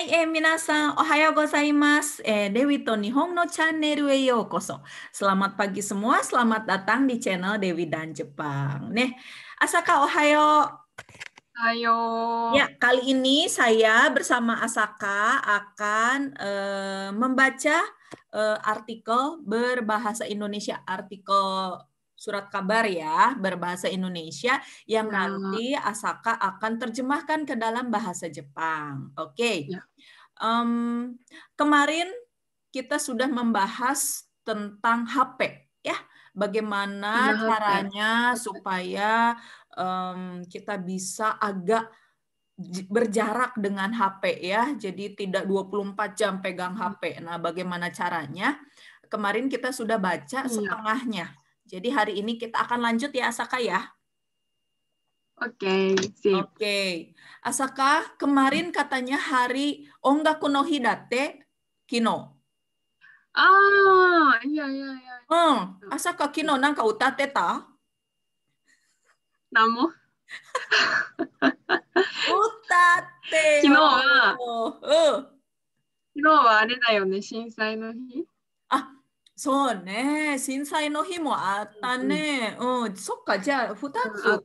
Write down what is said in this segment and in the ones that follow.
はい、えー、皆さんおはようございます。えー、Dewi to no Channel koso. Selamat pagi semua, selamat datang di channel Dewi dan Jepang. Asaka ohayo. Ya, kali ini saya bersama Asaka akan eh, membaca eh, artikel berbahasa Indonesia, artikel surat kabar ya berbahasa Indonesia yang ya. nanti Asaka akan terjemahkan ke dalam bahasa Jepang. Oke, okay. ya. um, kemarin kita sudah membahas tentang HP ya, bagaimana ya, caranya ya. supaya um, kita bisa agak berjarak dengan HP ya. Jadi tidak 24 jam pegang HP. Hmm. Nah, bagaimana caranya? Kemarin kita sudah baca iya. setengahnya jadi hari ini kita akan lanjut ya Asaka ya. Oke, okay, Oke. Okay. Asaka, kemarin katanya hari Ongaku no Hidate Kino. Ah, iya iya iya. Hmm, Asaka Kino nanka utate ta? Namo. utate. Kino wa. Uh. Kino wa are da yo ne, shinsai no hi. Ah, そうね、震災の日もあったね。うん、うん、そっか、じゃあ2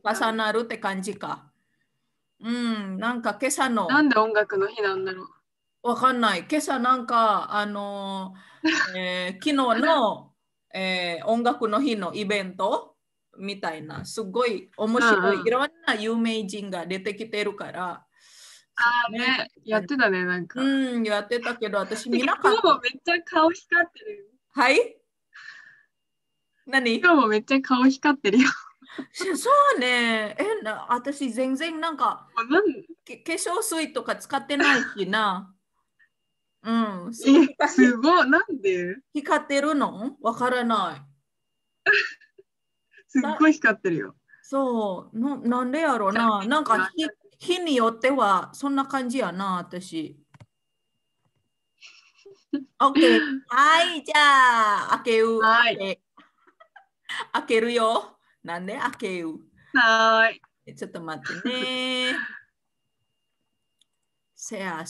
つ重なるって感じか。うん、なんか今朝の。なんで音楽の日なんだろうわかんない。今朝なんか、あのえー、昨日の、えー、音楽の日のイベントみたいな、すごい面白い、うんいろんな有名人が出てきてるから。あね、やってたね、なんか。うん、やってたけど、私見なかった。今日もめっちゃ顔光ってる。はい何今日もめっちゃ顔光ってるよ。そうね。え、な私全然なんか化粧水とか使ってないしな。うん。すごい。なんで光ってるのわからない。すっごい光ってるよ。そう。ななんでやろうな。なんか日日によってはそんな感じやな、私。オッケー。はい、じゃあ、開けう。はい開け開けるよ。なんで開けう。はーい。ちょっと待ってね。Share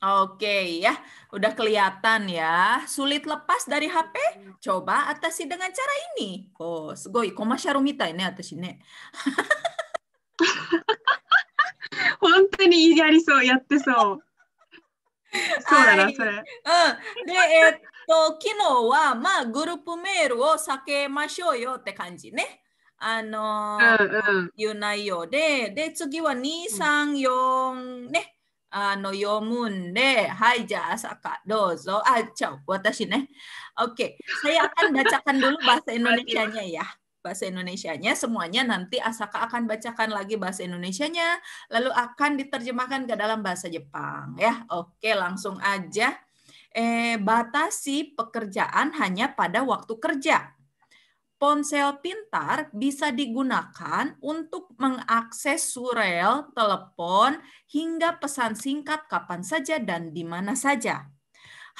Oke ya, udah kelihatan ya. Sulit lepas dari HP? Coba atasi dengan cara ini. Oh, atas sugoi komasharu mitai ne atasi ne. 本当にやりそう、やってそう。そうだな、はい、それ。うん。で、えー、っと、昨日は、まあ、グループメールを避けましょうよって感じね。あのー、うんうん、いう内容で、で、次は2、3、4、あの読むんで、はい、じゃあ、Saka, dozo, aja ah, watashi ne. Oke, saya akan bacakan dulu bahasa Indonesia-nya ya. Bahasa Indonesia-nya semuanya nanti Asaka akan bacakan lagi bahasa Indonesia-nya, lalu akan diterjemahkan ke dalam bahasa Jepang ya. Oke, langsung aja. Eh, batasi pekerjaan hanya pada waktu kerja ponsel pintar bisa digunakan untuk mengakses surel, telepon, hingga pesan singkat kapan saja dan di mana saja.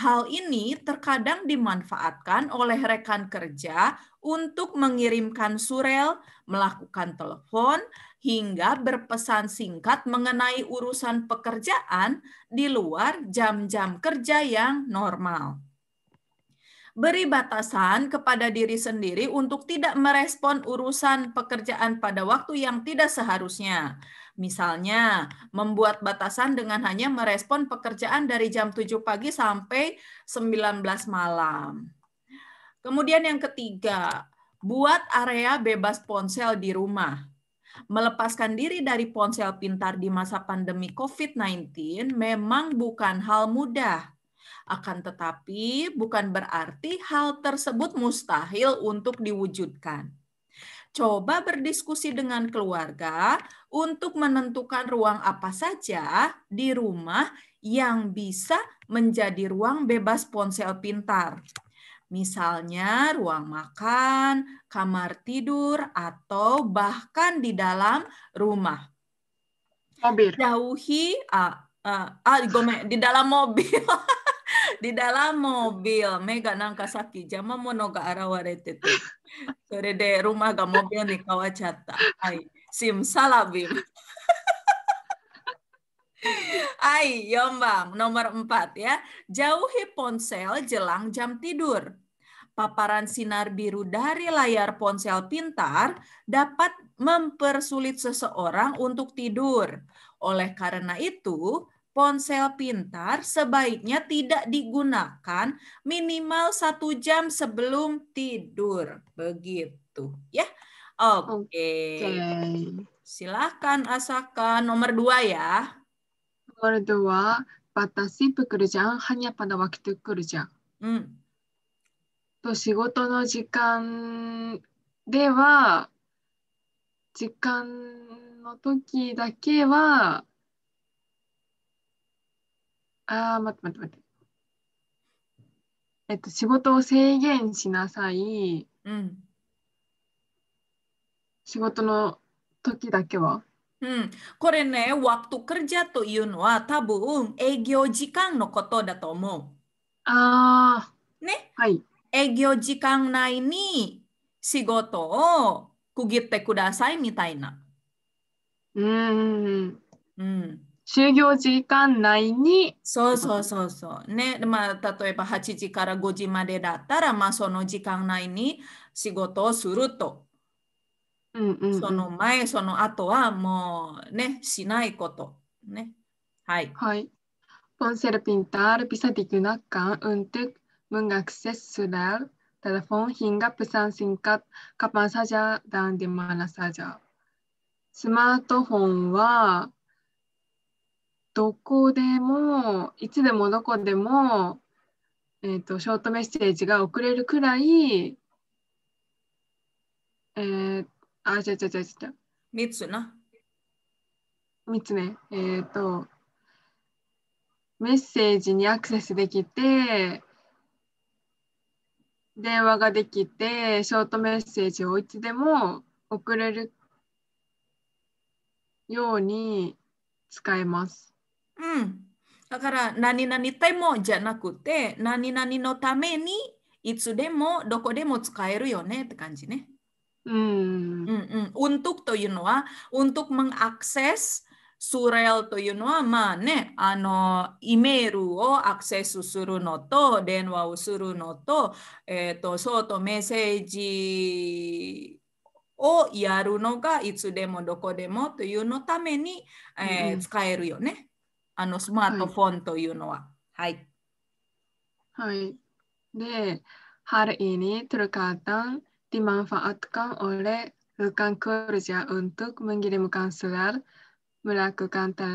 Hal ini terkadang dimanfaatkan oleh rekan kerja untuk mengirimkan surel, melakukan telepon, hingga berpesan singkat mengenai urusan pekerjaan di luar jam-jam kerja yang normal beri batasan kepada diri sendiri untuk tidak merespon urusan pekerjaan pada waktu yang tidak seharusnya. Misalnya, membuat batasan dengan hanya merespon pekerjaan dari jam 7 pagi sampai 19 malam. Kemudian yang ketiga, buat area bebas ponsel di rumah. Melepaskan diri dari ponsel pintar di masa pandemi COVID-19 memang bukan hal mudah akan tetapi, bukan berarti hal tersebut mustahil untuk diwujudkan. Coba berdiskusi dengan keluarga untuk menentukan ruang apa saja di rumah yang bisa menjadi ruang bebas ponsel pintar. Misalnya ruang makan, kamar tidur, atau bahkan di dalam rumah. Mobil. Jauhi, uh, uh, uh, di dalam mobil. di dalam mobil mega nangka saki jama mono ga arawarete te sore de rumah ga mobil ni kawachata ai sim salabim ai yombang nomor empat ya jauhi ponsel jelang jam tidur paparan sinar biru dari layar ponsel pintar dapat mempersulit seseorang untuk tidur. Oleh karena itu, ponsel pintar sebaiknya tidak digunakan minimal satu jam sebelum tidur. Begitu ya. Oke. Okay. okay. Silahkan Asaka nomor dua ya. Nomor dua, batasi pekerjaan hanya pada waktu kerja. Hmm. と仕事の時間では時間の時だけはあ待って待って待って。えっと、仕事を制限しなさい。うん。仕事の時だけは。うん、これね、ワクトクルジャというのは多分営業時間のことだと思う。ああ。ね、はい。営業時間内に仕事を区切ってくださいみたいな。うん。うん。就業時間内にそうそうそうそうねまあ例えば8時から5時までだったらまあその時間内に仕事をすると、うんうんその前その後はもうねしないことねはいはいポンセルピンタールピサディクナッカンウンテクプ문ン셋스랄カパ폰힌가부산신갑카판사자단디마スマートフォンは。どこでもいつでもどこでも、えーと、ショートメッセージが送れるくらい、えー、あ、ちゃちゃちゃちゃ。3つな。3つね。えっ、ー、と、メッセージにアクセスできて、電話ができて、ショートメッセージをいつでも送れるように使えます。うん。だから、何々てもじゃなくて、何々のためにいつでもどこでも使えるよねって感じね。うん。うんうん。untuk というのは、untuk mengakses スレルというのは、まあね、あの、イメールをアクセスするのと、電話をするのと、えっ、ー、と、そうメッセージをやるのがいつでもどこでもというのために、えー、使えるよね。あのスマートフォンというのは。はい。はい。で、春いにトルカータン、ディマンファアトカン、オレ、ルカンクルジャウントク、ムンギリムカンスラル、ムラクカンタ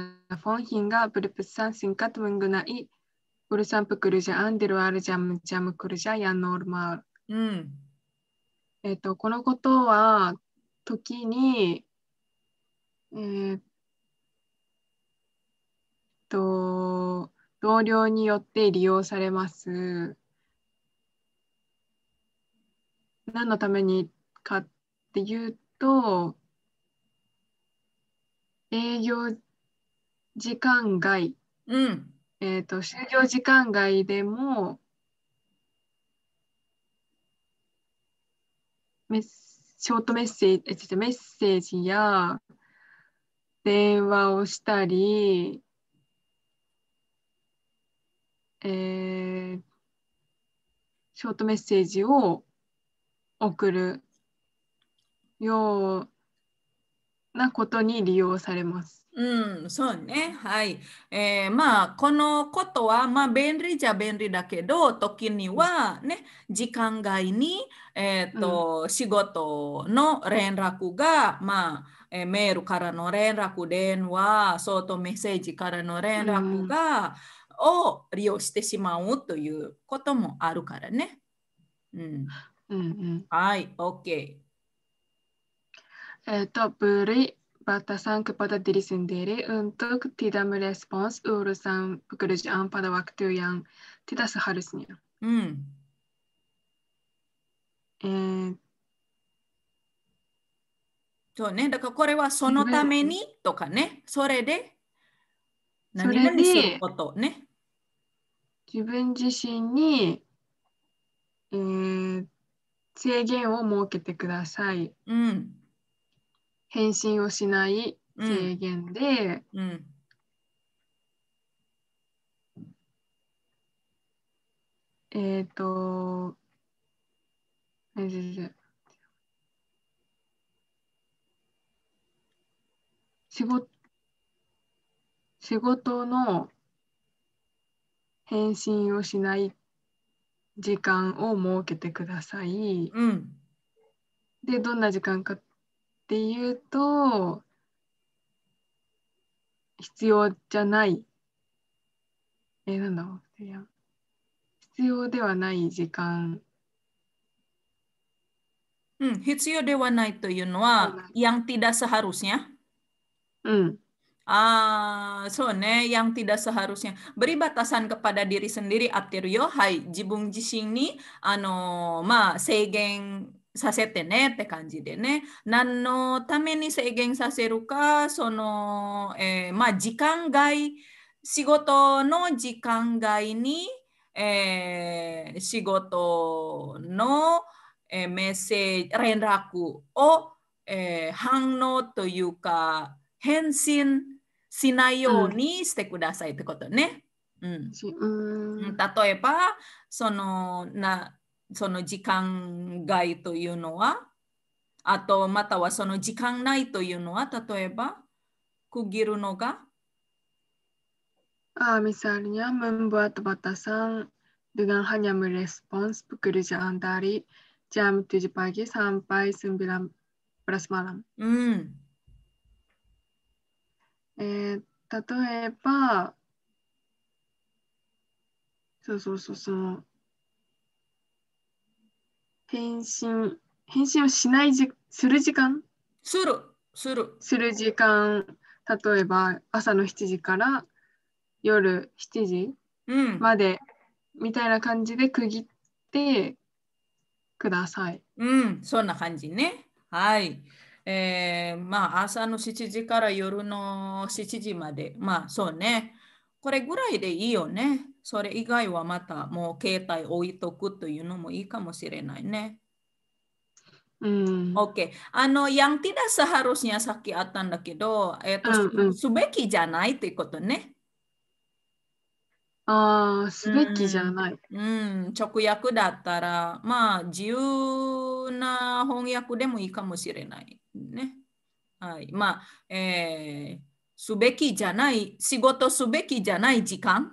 フォン、ヒンガ、ブルプサン、シンカトムングナイ、ウルサンプクルジャアン、ディルアルジャム、ジャムクルジャ、ーヤノルマル。うん。えっと、このことは、時に、えー、同僚によって利用されます。何のためにかっていうと営業時間外、うん、えーと、と就業時間外でもメッショートメッセージメッセージや電話をしたりえー、ショートメッセージを送るようなことに利用されます。うん、そうね。はい。えー、まあ、このことは、まあ、便利じゃ便利だけど、時にはね、時間外に、えーと、うん、仕事の連絡が、まあ、えメールからの連絡、電話、相当メッセージからの連絡が、を利用してしまうということもあるからね。うん。うんうん、はい、OK。えっと、ブリ、バタサンクパタディリセンデリ、ウントク、ティダムレスポンス、ウールサン、プクルジアンパダワクトゥヤン、ティダスハルスニア。うん。えー、そうね、だからこれはそのためにとかね、それで。それで、ね、自分自身に、えー、制限を設けてください。うん、返信をしない制限で、うん、うん、えっ、ー、と、仕事仕事の返信をしない時間を設けてください。うん、でどんな時間かっていうと必要じゃないえー、なんだろういや必要ではない時間。うん、必要ではないというのは、yang tidak seharusnya。うん。Ah, so ne yang tidak seharusnya beri batasan kepada diri sendiri aptir yo hai jibung jising ni ano ma seigen sasete ne te kanji de ne nan no tame ni seigen saseru ka sono eh, ma jikan gai shigoto no jikan gai ni eh, shigoto no eh, message renraku o eh, hangno to yuka hensin しないようにしてくださいってことね。うん、うん例えばそのな、その時間外というのは、あとまたはその時間内というのは、例えば、区切るのがあ、ミサリニャムンバトバタさん、ドガンハニャムレスポンス、プクリジャンダリ、ジャムティジパギ、サンパイ、スンビラン、プラスマラン。うんえー、例えば、そうそうそう、その、返信、返信をしないじ、する時間する、する。する時間、例えば朝の7時から夜7時まで、うん、みたいな感じで区切ってください。うん、そんな感じね。はい。えー、まあ朝の7時から夜の7時まで。まあそうね。これぐらいでいいよね。それ以外はまたもう携帯置いとくというのもいいかもしれないね。うん、OK。あの、ヤンティダだ、ハロスにはさっきあったんだけど、えっと、すべきじゃないということね。ああ、すべきじゃない、うん。うん、直訳だったら、まあ、自由な翻訳でもいいかもしれない。ね。はい。まあ、えー、すべきじゃない、仕事すべきじゃない時間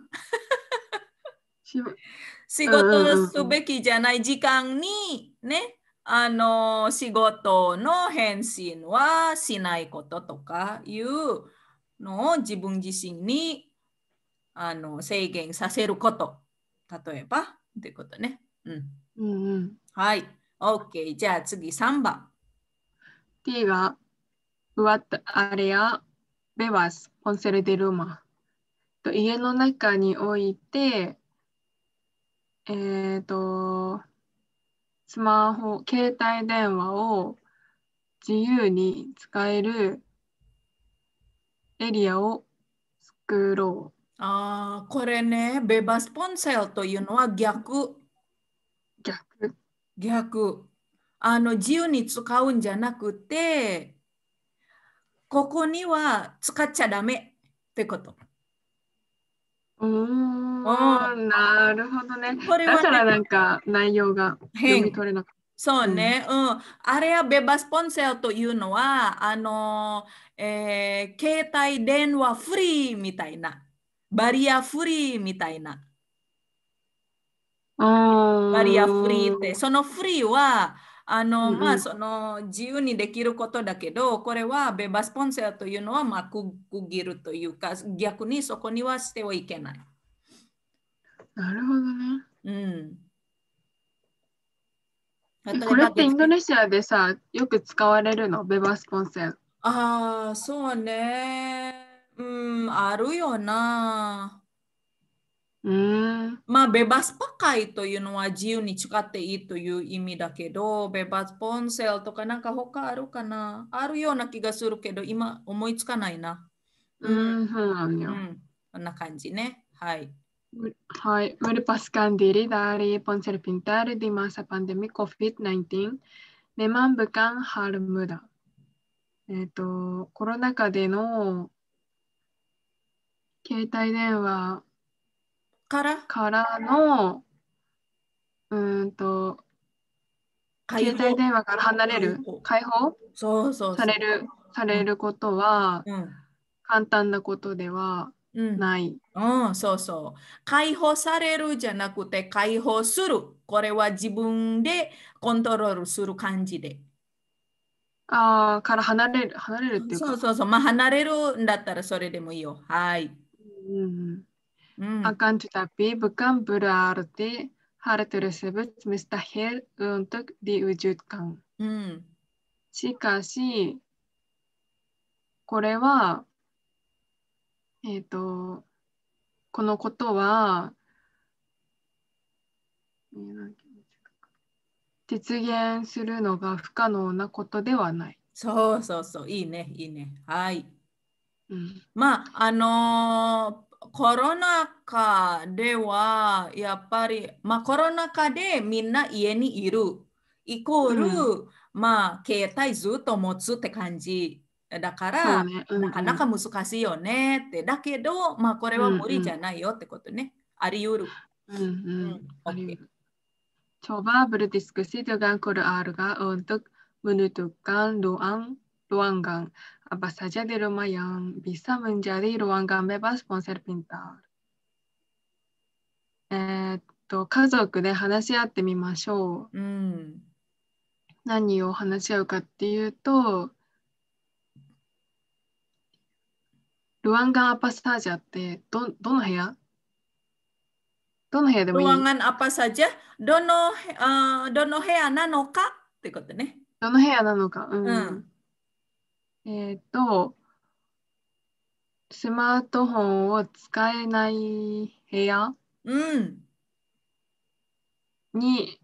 仕事すべきじゃない時間に、ね、あの、仕事の返信はしないこととかいうのを自分自身にあの制限させること。例えばっていうことね。うん。うんうん、はい。OK。じゃあ次3番。T が、うわあれや、べス。コンセルデルマ。と家の中において、えっ、ー、と、スマホ、携帯電話を自由に使えるエリアを作ろう。ああ、これね、ベバスポンセルというのは逆。逆。逆。あの、自由に使うんじゃなくて、ここには使っちゃダメってこと。うん、なるほどね。これは、ね、だからなんか内容が変に取れなかった。そうね、うん、うん、あれはベバスポンセルというのは、あの、えー、携帯電話フリーみたいな。バリアフリーみたいな。バリアフリーって、そのフリーは、あの、うんまあ、その自由にできることだけど、これはベバスポンセーというのは、まあ、くぎるというか、逆にそこにはしてはいけない。なるほどね。うん。これってインドネシアでさ、よく使われるの、ベバスポンセア。ああ、そうね。Hmm, aru yun na. まあ、ベバスパ会というのは自由に使っていいという意味だけど、ベバスポンセルとかなんか他あるかなあるような気がするけど、今思いつかないな。うん、そうなんよ。こんな感じね。はい。はい。Melepaskan diri dari ponsel pintar di masa pandemi c o v i 1 9 m e m a n bukan h m u d a えっ、と、コロナ禍での携帯電話からからのうんと携帯電話から離れる解放そうそうされるされることは、うん、簡単なことではない、うん、うん、そうそう解放されるじゃなくて解放するこれは自分でコントロールする感じでああから離れる離れるっていうかそうそうそうまあ離れるんだったらそれでもいいよはい음아간투다비북한브라르티하르트르세브미스타헬은득디우주강시카시これはえっ、ー、とこのことは実現するのが不可能なことではないそうそうそういいねいいねはいまあ、あのー、コロナ禍ではやっぱり、まあ、コロナ禍でみんな家にいるイコール、うん、まあ携帯ずっと持つって感じだから、ねうんうん、なかなか難しいよねってだけど、まあ、これは無理じゃないよってことね、あり得る。うんうん、Coba berdiskusi dengan Quran untuk m e n u t u k a n d u a n g a n g a n apa s a デ a d ヤ r ビ m a h yang ル i s a m e n ス a d i r u a n g a bebas p o n s e pintar。えっと、家族で話し合ってみましょう。うん、何を話し合うかっていうと、ルワンガンアパサージャってどどの部屋どの部屋でもいいルワンガンアパサ p a s どの,、uh, どの部屋なのかってことね。どの部屋なのか。うん、うんえっ、ー、と、スマートフォンを使えない部屋うんに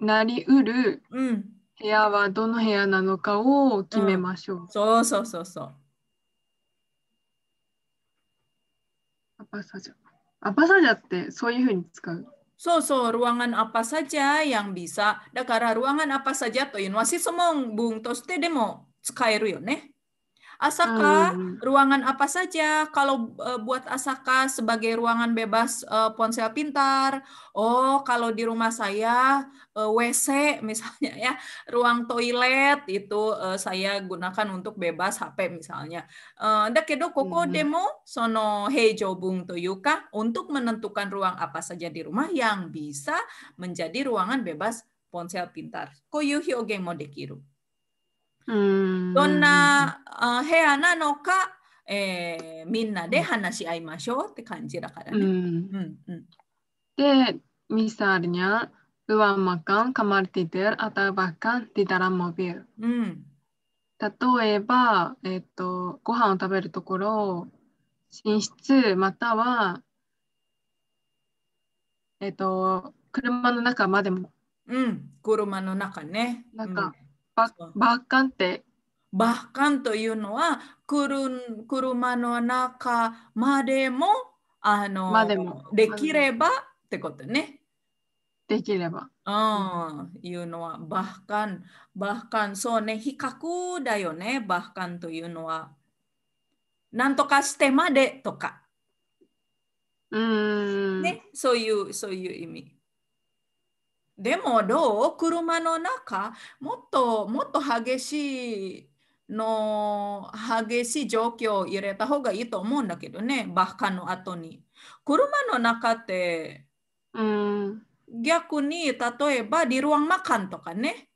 なりうる部屋はどの部屋なのかを決めましょう。そうそうそうそう。アパサジャアパサジャってそういうふうに使う。そうそう、ruangan apa saja yang bisa。だから、ruangan apa saja というのはシソモン、ブンとしてでも使えるよね。Asaka hmm. ruangan apa saja? Kalau uh, buat Asaka sebagai ruangan bebas uh, ponsel pintar. Oh, kalau di rumah saya uh, eh, WC misalnya ya, ruang toilet itu uh, saya gunakan untuk bebas HP misalnya. ndak kedo koko hmm. demo sono bung toyuka untuk menentukan ruang apa saja di rumah yang bisa menjadi ruangan bebas ponsel pintar. Koyu hyogen mo dekiru. どんな部屋なのか、えー、みんなで話し合いましょうって感じだからね。うん、で、ミサーニャ。n y a マカン、カマルティ a ル、アタバカン、ディダラモビル。例えば、えっ、ー、と、ご飯を食べるところ、寝室または、えっ、ー、と、車の中までも。うん、車の中ね。中、バッカンって。バッカンというのは車の中までもあの、ま、でもできればってことね。できれば。うん、いうのはバッカン。バッカン、そうね、比較だよね、バッカンというのは。なんとかしてまでとか。うん。ね、そういう、そういう意味。でもどう車の中もっともっと激しいの激しい状況を入れた方がいいと思うんだけどね、バカの後に。車の中って、うん、逆に例えばリルワンマカンとかね、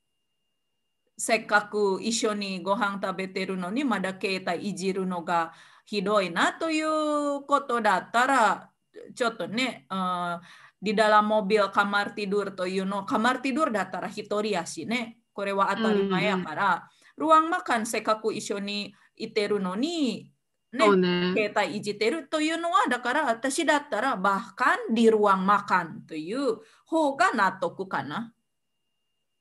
せっかく一緒にご飯食べてるのにまだ携帯いじるのがひどいなということだったら、ちょっとね、うん di dalam mobil kamar tidur to you know kamar tidur datar hitori asi ne kore atau atari maya mm -hmm. para ya ruang makan sekaku isyo iteru no ni ne, oh, ne. keta iji teru to you know dakara atashi datara bahkan di ruang makan to you ho mm, mm. mm, ga so. Hai,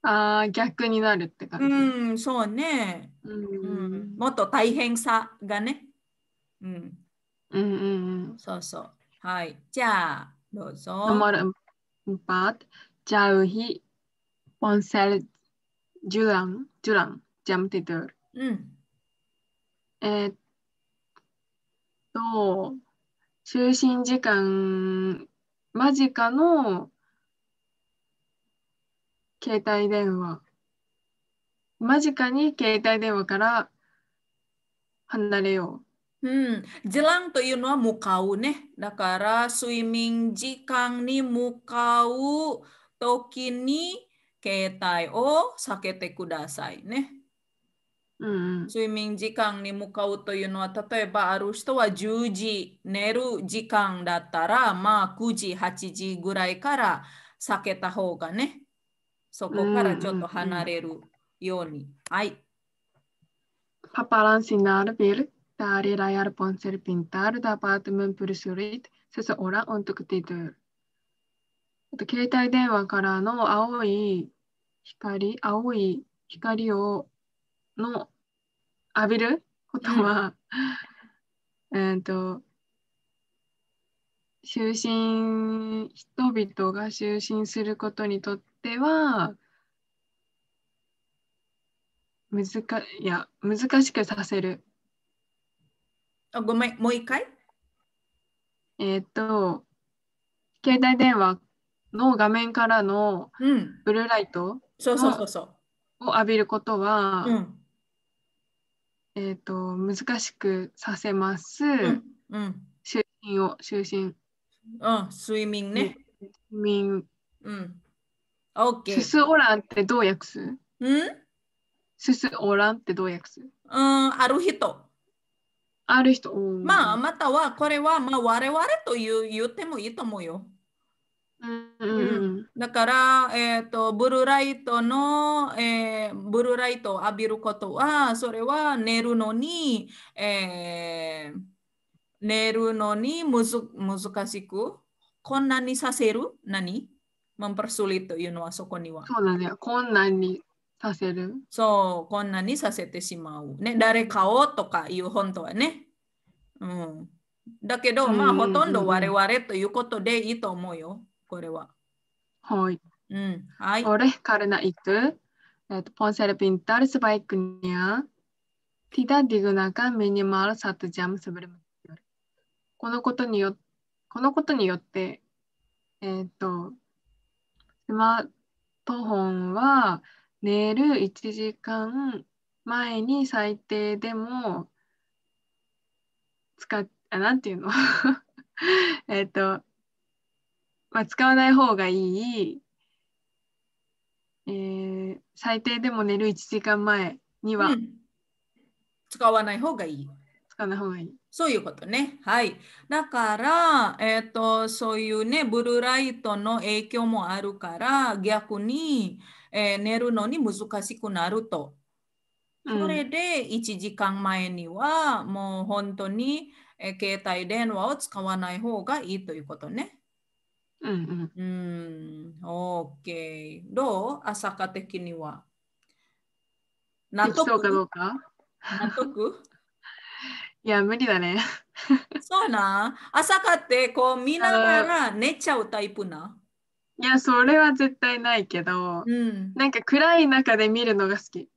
ああ、逆になるって感じ。うん、そうね。うん、もっと大変さがね。うん。うんうんうん。そうそう。はい。じゃあ。Dozo. Nomor empat, jauhi ponsel jurang, jurang jam tidur. Mm. Eh, と、就寝時間間近の携帯電話。間近に携帯電話から離れよう。うん、ジランというのは向かうね。だから、睡眠時間に向かう時に携帯を避けてくださいね。うん、睡眠時間に向かうというのは、例えばある人は10時寝る時間だったら、まあ9時、8時ぐらいから避けた方がね、そこからちょっと離れるように。はい。パパランシナルビル。dari layar ponsel pintar dapat mempersulit seseorang untuk tidur。携帯電話からの青い光、青い光をの浴びることは、えっと、就寝、人々が就寝することにとっては、難いや難しくさせる。あごめん、もう一回えっと、携帯電話の画面からのブルーライト、うん、そうそうそうそうを浴びることは、うん、えっと難しくさせます。うんうん、就寝を就寝。うん、睡眠ね。睡眠。うん。オッケー。すすおらんってどう訳すんすすおらんってどう訳すうん、ある人。ある人、うん、まあ、またはこれは、まあ、我々という言ってもいいと思うよ。うん、うん、だから、えーと、ブルーライトの、えー、ブルーライトを浴びることはそれは寝るのに、えー、寝るのにむず難しくこんなにさせる何 mempersulit というのはそこには。そうだね。困難にさせる。そう、こんなにさせてしまう。ね、誰かをとかいう本当はね。うん。だけど、まあ、ほとんど我々ということでいいと思うよ、これは。はい。うん、はい。これ、カルナ a r えっと、ポンセルピン s e l pintar sebaiknya t i d トジャムスブルム。このことによこのことによって、えっ、ー、と、スマートフォンは寝る1時間前に最低でも使っあなんていうの えっと、まあ、使わない方がいい、えー、最低でも寝る1時間前には、うん、使わない方がいい。使わない方がいい。そういうことね。はい。だから、えっ、ー、と、そういうね、ブルーライトの影響もあるから、逆に、えー、寝るのに難しくなると。それで1時間前にはもう本当に、えー、携帯電話を使わない方がいいということね。うん、うん。うん。OK。どう朝霞的には。納得かどうか納得いや、無理だね。そうな。朝霞ってこう見ながら寝ちゃうタイプな。いやそれは絶対ないけど、うん、なんか暗い中で見るのが好き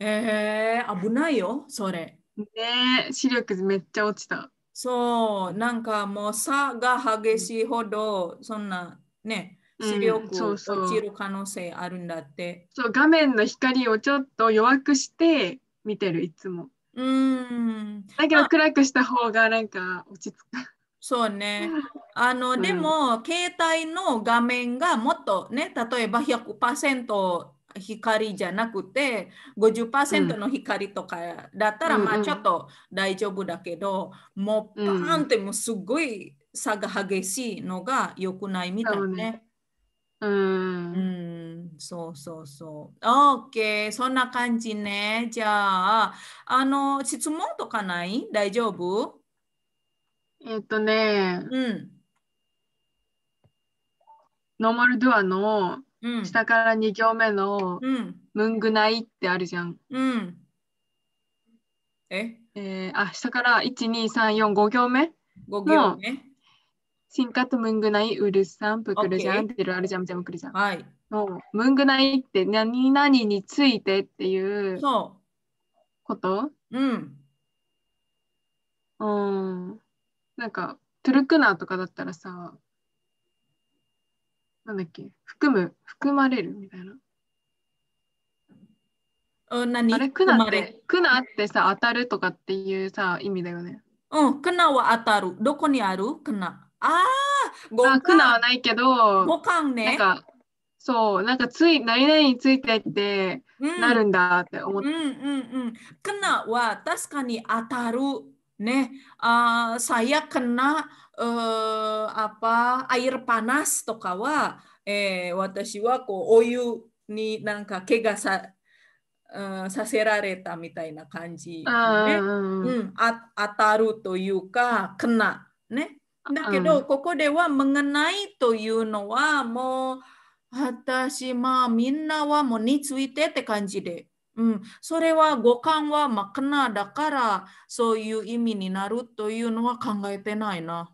えー、危ないよそれね視力めっちゃ落ちたそうなんかもう差が激しいほどそんなね視力落ちる可能性あるんだって、うん、そう画面の光をちょっと弱くして見てるいつもうんだけど暗くした方がなんか落ち着くそうね。あの、うん、でも、携帯の画面がもっとね、例えば100%光じゃなくて、50%の光とかだったら、まあちょっと大丈夫だけど、うん、もうパーンってもすごい差が激しいのが良くないみたいね。うん、うん、そうそうそう。OK、そんな感じね。じゃあ、あの、質問とかない大丈夫えー、っとね、うん、ノーマルドアの下から2行目の「ムングナイ」ってあるじゃん。うん、ええー、あ下から12345行目の行目シンカトムングナイウルサンプクルジャンテるあるじゃん、ジャムクルジャン。はい、のムングナイって何々についてっていうことうん。うん。なんかトゥルクナーとかだったらさなんだっけ含む含まれるみたいな。何あれクナってクナってさ当たるとかっていうさ意味だよね。うん、クナは当たる。どこにあるクナ。ああ、語感。クナはないけど、語感ね。なんかそう、なんかつい、何々についてってなるんだって思って。うん、うん、うん。クナは確かに当たる n i あ、uh, saya kena uh, apa air panas to kawa, eh, w a t a な h i wa k u n させられたみたいな感じ、ねうん、あ当たるというか、かな。ね、だけど、ここでは、むがないというのは、もう、私、まあ、みんなはもうについてって感じでうん、それは五感はマクナだからそういう意味になるというのは考えてないな。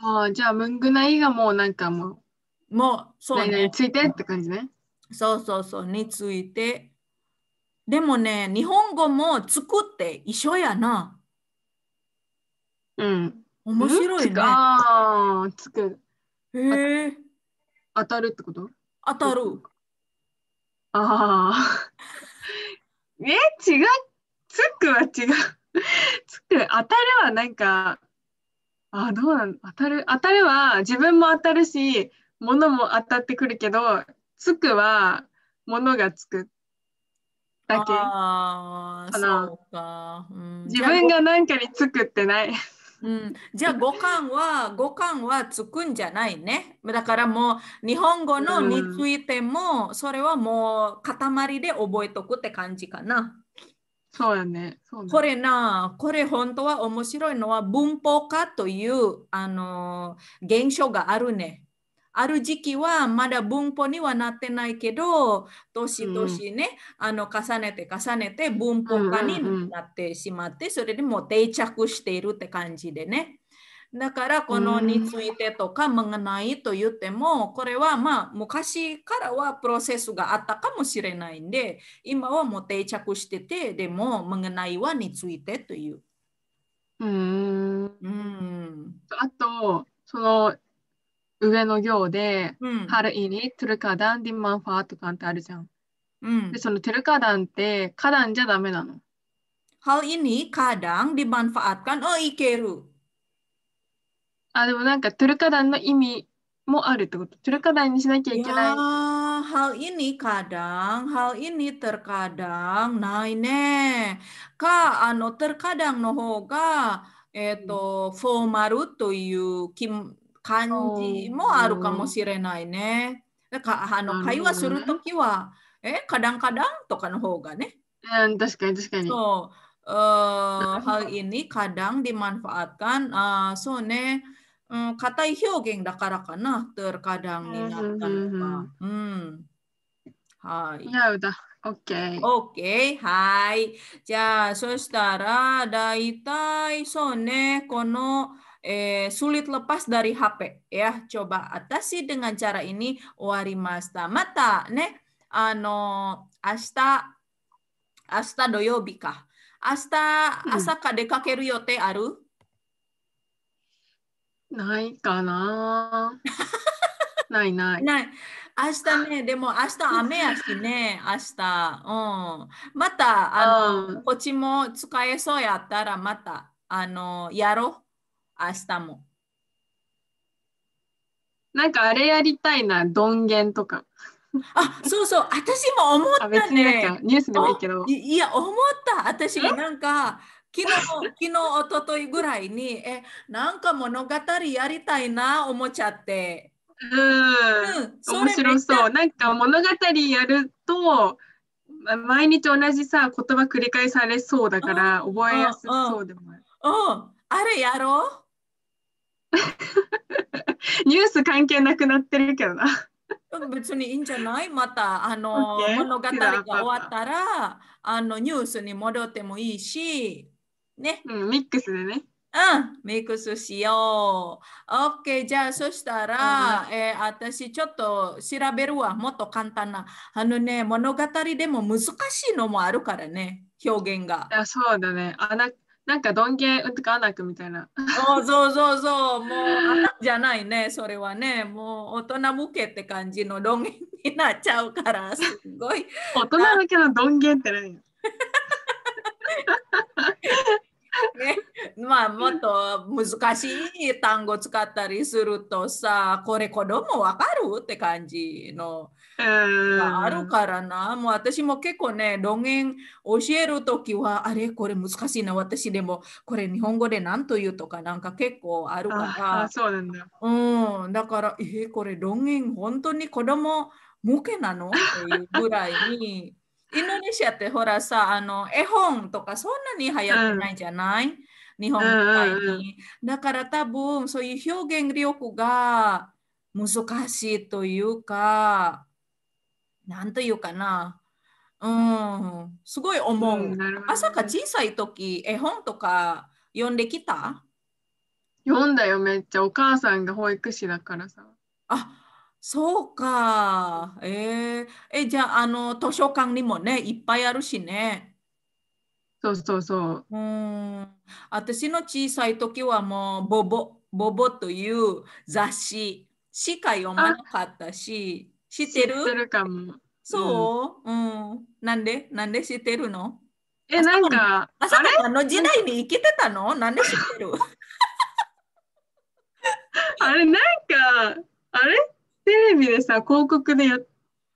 あじゃあ、ムングナイがもうなんかもう、もう、そう、ね、ついてって感じね。そうそうそう、について。でもね、日本語も作って一緒やな。うん。面白いね。ああ、つく。へえ。当たるってこと当たる。ああ。え違うつくは違う つく当たるはなんかあどうなん当たる当たるは自分も当たるし物も当たってくるけどつくは物がつくだけかな、うん、自分が何かにつくってないうん、じゃあ五感は五感はつくんじゃないね。だからもう日本語のについても、それはもう塊で覚えとくって感じかな。そうやね。ねこれな、これ本当は面白いのは文法化というあの現象があるね。ある時期はまだ文法にはなってないけど、年々ね、あの重ねて重ねて文法化になってしまって、それでも定着しているって感じでね。だからこのについてとか学ないと言っても、これはまあ昔からはプロセスがあったかもしれないんで、今はもう定着してて、でも学ないはについてという。うんうんあと、その上の行で、うん、ハルイニ、トゥルカダン、ディマンファーとかってあるじゃん。うん、で、そのトゥルカダンって、カダンじゃダメなの。Hal ini kadang dimanfaatkan oh ikeru. あ、でもなんかトゥルカダンの意味もあるってこと。トゥルカダンにしなきゃいけない。い hal ini kadang, hal ini terkadang, nah ini ka ano terkadang no hoga eto formaru toyu kim 感じもあるかもしれないね。だからあの会話するときは、え、カダンカダンとかの方がね。うん、確かに確かに。そう。Uh, oh, iya. eh, eh, eh, hal ini kadang dimanfaatkan uh, so ne um, kata hyogeng dakara kana terkadang hmm, dinyatakan hmm, hmm. hmm. Hai. Ya udah. Oke. Okay. Oke, okay, hai. Ja, so setara daitai so ne kono eh, sulit lepas dari HP ya. Coba atasi dengan cara ini warimasta. Mata ne ano asta asta doyobi kah? Asta asa kadekakeru yote aru? ないかなないない。ない明日ね、でも明日雨やしね、明日。うん。また、あの、こっちも使えそうやったら、また、あの、やろう。明日も。なんかあれやりたいな、どんげんとか。あ、そうそう、私も思ったね。ニュースでもいいけど。いや、思った。私なんか、昨日、昨日、おとといぐらいに、え、なんか物語やりたいな、思っちゃって。うん、うん、面白そう。なんか物語やると、毎日同じさ、言葉繰り返されそうだから、覚えやすそうでもある。うん、あれやろう ニュース関係なくなってるけどな。別にいいんじゃないまたあの、okay. 物語が終わったらあのニュースに戻ってもいいし、ね。うん、ミックスでね。うん、ミックスしよう。OK、じゃあそしたら、えー、私ちょっと調べるわ。もっと簡単な。あのね、物語でも難しいのもあるからね、表現が。いやそうだね。あななんかどんげうんとかなくみたいな。そうそうそうそう、もうあじゃないね、それはね、もう大人向けって感じのドンになっちゃうから、すごい。大人向けのどんげって何ね、まあもっと難しい単語使ったりするとさこれ子供わかるって感じのがあるからなもう私も結構ね論言教える時はあれこれ難しいな私でもこれ日本語で何と言うとかなんか結構あるからそうなんだ、うん、だからえー、これ論言本当に子供向けなのっていうぐらいに。インドネシアってほらさ、あの絵本とかそんなに流行ってないじゃない、うん、日本みたいに、うんだから多分そういう表現力が難しいというか、なんというかな。うん、すごい思う。うん、まさか小さい時絵本とか読んできた読んだよめっちゃお母さんが保育士だからさ。あそうか。えー、え、じゃあ、あの、図書館にもね、いっぱいあるしね。そうそうそう。うん。私の小さい時はもう、ボボ、ボボという雑誌しか読まなかったし、知ってる知ってるかも。そう、うん、うん、なんでなんで知ってるのえ、なんか、あさあの時代に生きてたのなんで知ってる あれ、なんか、あれテレビでさ、広告でや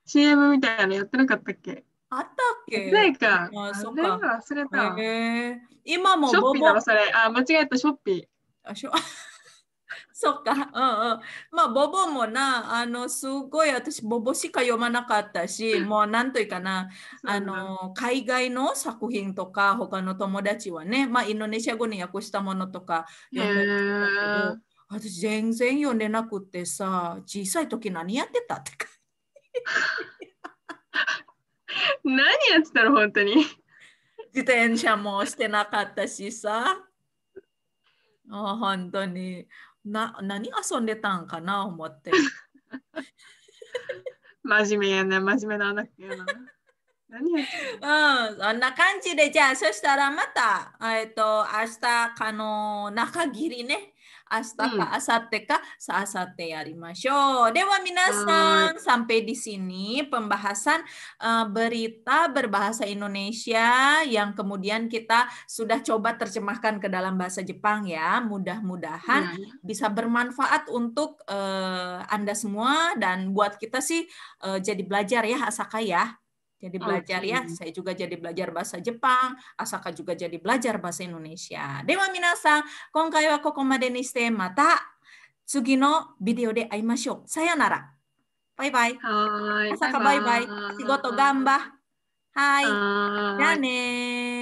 CM みたいなのやってなかったっけあったっけないか。あ、そっか。忘れた。えー、今もショッピーだろ、それ。あ、間違えた、ショッピー。あ、しょ そっか。うんうん。まあ、ボボもな、あの、すごい私、ボボしか読まなかったし、もうなんというかな、あの、海外の作品とか、他の友達はね、まあ、インドネシア語に訳したものとか読んでたけど。私全然読んでなくてさ小さい時何やってたって感じ何やってたの本当に自転車もしてなかったしさあ本当にな何遊んでたんかな思って 真面目やね真面目なあなやな何やってんうんそんな感じでじゃあそしたらまたえっ、ー、と明日あの中切りね Hmm. asateka, asate yarimasho. Dewa minasan, sampai di sini pembahasan eh, berita berbahasa Indonesia yang kemudian kita sudah coba terjemahkan ke dalam bahasa Jepang ya. Mudah-mudahan hmm. bisa bermanfaat untuk eh, Anda semua dan buat kita sih eh, jadi belajar ya Asaka ya jadi belajar okay. ya. Saya juga jadi belajar bahasa Jepang, Asaka juga jadi belajar bahasa Indonesia. Dewa minasan, konkai wa made ni shite mata tsugi no video de aimashou. Sayonara. Bye bye. Hai. Asaka bye bye. Shigoto gamba. Hai. Hai. ne.